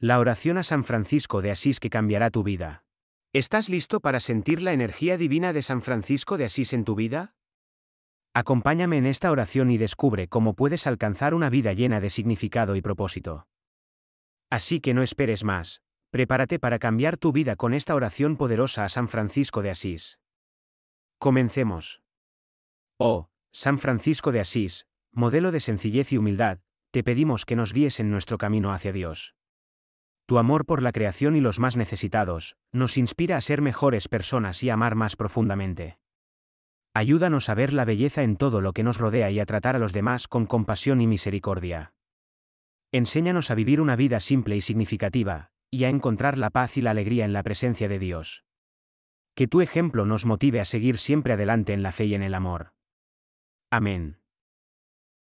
La oración a San Francisco de Asís que cambiará tu vida. ¿Estás listo para sentir la energía divina de San Francisco de Asís en tu vida? Acompáñame en esta oración y descubre cómo puedes alcanzar una vida llena de significado y propósito. Así que no esperes más, prepárate para cambiar tu vida con esta oración poderosa a San Francisco de Asís. Comencemos. Oh, San Francisco de Asís, modelo de sencillez y humildad, te pedimos que nos guíes en nuestro camino hacia Dios. Tu amor por la creación y los más necesitados nos inspira a ser mejores personas y amar más profundamente. Ayúdanos a ver la belleza en todo lo que nos rodea y a tratar a los demás con compasión y misericordia. Enséñanos a vivir una vida simple y significativa, y a encontrar la paz y la alegría en la presencia de Dios. Que tu ejemplo nos motive a seguir siempre adelante en la fe y en el amor. Amén.